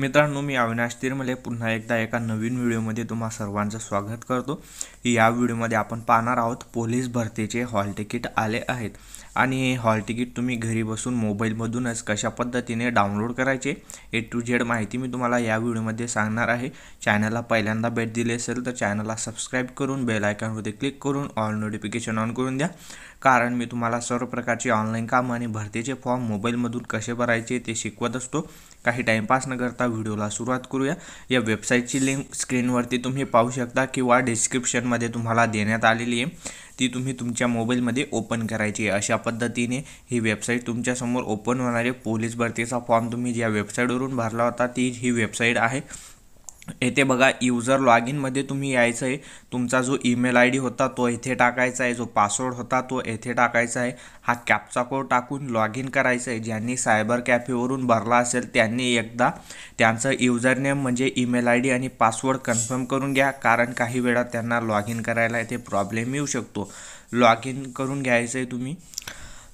मित्रांनो मी अविनाश तिरमले पुन्हा एकदा एका नवीन व्हिडिओमध्ये तुम्हा सर्वांचं स्वागत करतो या व्हिडिओमध्ये आपण पाहणार आहोत पोलीस भरतीचे हॉल तिकीट आले आहेत आणि हे हॉल तिकीट तुम्ही घरी बसून मोबाईलमधूनच कशा पद्धतीने डाउनलोड करायचे ए टू झेड माहिती मी तुम्हाला या व्हिडिओमध्ये सांगणार आहे चॅनलला पहिल्यांदा भेट दिली असेल तर चॅनलला सबस्क्राईब करून बेल आयकॉनवरती क्लिक करून ऑल नोटिफिकेशन ऑन करून द्या कारण मी तुम्हाला सर्व प्रकारची ऑनलाईन कामं आणि भरतीचे फॉर्म मोबाईलमधून कसे भरायचे ते शिकवत असतो काही टाइमपास न करता व्हिडिओला सुरुवात करूया या वेबसाईटची लिंक स्क्रीनवरती तुम्ही पाहू शकता किंवा डिस्क्रिप्शनमध्ये तुम्हाला देण्यात आलेली आहे ती तुम्ही तुमच्या मोबाईलमध्ये ओपन करायची आहे अशा पद्धतीने ही वेबसाईट तुमच्यासमोर ओपन होणारे पोलीस भरतीचा फॉर्म तुम्ही ज्या वेबसाईटवरून भरला होता ती ही वेबसाईट आहे येथे बघा युजर लॉग इनमध्ये तुम्ही यायचं आहे तुमचा जो ईमेल आय डी होता तो येथे टाकायचा आहे जो पासवर्ड होता तो येथे टाकायचा आहे हा कॅपचा कोड टाकून लॉग इन करायचं आहे ज्यांनी सायबर कॅफेवरून भरला असेल त्यांनी एकदा त्यांचं नेम म्हणजे ईमेल आय डी आणि पासवर्ड कन्फर्म करून घ्या कारण काही वेळा त्यांना लॉग इन करायला येथे प्रॉब्लेम येऊ शकतो लॉग इन करून घ्यायचं आहे तुम्ही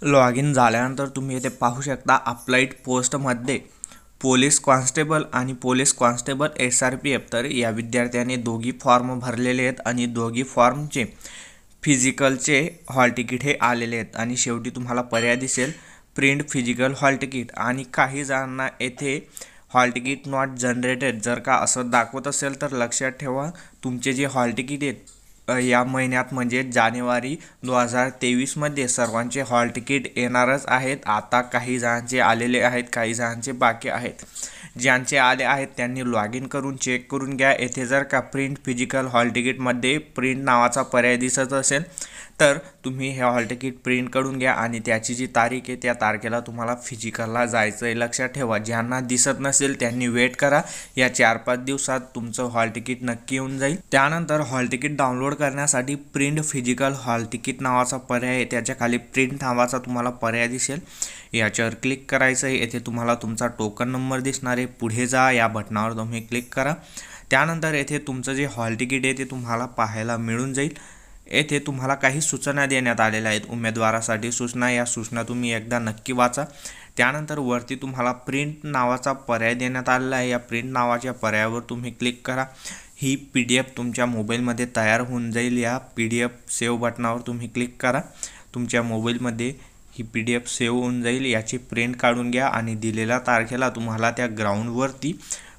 लॉग इन झाल्यानंतर तुम्ही येथे पाहू शकता अप्लाईड पोस्टमध्ये पोलीस कॉन्स्टेबल आणि police constable S R P F तर या विद्यार्थ्यांनी दोघी फॉर्म भरलेले आहेत आणि दोघी फॉर्मचे फिजिकलचे हॉल तिकीट हे आलेले आहेत आणि शेवटी तुम्हाला पर्याय दिसेल प्रिंट फिजिकल हॉल तिकीट आणि काही जणांना येथे हॉल तिकीट नॉट जनरेटेड जर का असं दाखवत असेल तर लक्षात ठेवा तुमचे जे हॉल तिकीट आहेत या महिन्यात म्हणजे जानेवारी दोन हजार तेवीसमध्ये सर्वांचे हॉल तिकीट येणारच आहेत आता काही जणांचे आलेले आहेत काही जणांचे बाकी आहेत ज्यांचे आले आहेत त्यांनी लॉग इन करून चेक करून घ्या येथे जर का प्रिंट फिजिकल हॉल तिकीटमध्ये प्रिंट नावाचा पर्याय दिसत असेल तर तुम्ही हे हॉल तिकीट प्रिंट करून घ्या आणि त्याची जी तारीख आहे त्या तारखेला तुम्हाला फिजिकलला जायचं आहे लक्षात ठेवा ज्यांना दिसत नसेल त्यांनी वेट करा या चार पाच दिवसात तुमचं हॉल तिकीट नक्की येऊन जाईल त्यानंतर हॉल तिकीट डाउनलोड करण्यासाठी प्रिंट फिजिकल हॉल तिकीट नावाचा पर्याय आहे त्याच्या खाली प्रिंट नावाचा तुम्हाला पर्याय दिसेल याच्यावर क्लिक करायचं आहे येथे तुम्हाला तुमचा टोकन नंबर दिसणार आहे पुढे जा या बटनावर तुम्ही क्लिक करा त्यानंतर येथे तुमचं जे हॉल तिकीट आहे ते तुम्हाला पाहायला मिळून जाईल येथे तुम्हाला काही सूचना देण्यात आलेल्या आहेत उमेदवारासाठी सूचना या सूचना तुम्ही एकदा नक्की वाचा त्यानंतर वरती तुम्हाला प्रिंट नावाचा पर्याय देण्यात आलेला आहे या प्रिंट नावाच्या पर्यायावर तुम्ही क्लिक करा ही पी डी एफ तुमच्या मोबाईलमध्ये तयार होऊन जाईल या पी डी एफ सेव्ह बटनावर तुम्ही क्लिक करा तुमच्या मोबाईलमध्ये ही पी डी एफ सेव्ह होऊन जाईल याची प्रिंट काढून घ्या आणि दिलेल्या तारखेला तुम्हाला त्या ग्राउंडवरती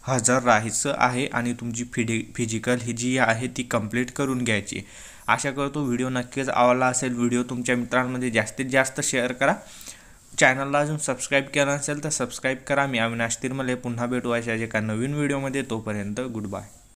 हजर राहायचं आहे आणि तुमची फिडी फिजिकल ही जी आहे ती कंप्लीट करून घ्यायची आशा करतो व्हिडिओ नक्कीच आवडला असेल व्हिडिओ तुमच्या मित्रांमध्ये जास्तीत जास्त शेअर करा चॅनलला अजून सबस्क्राईब केलं नसेल तर सबस्क्राईब करा मी अविनाश तिरमले पुन्हा भेटू अशा एका नवीन व्हिडिओमध्ये तोपर्यंत गुड बाय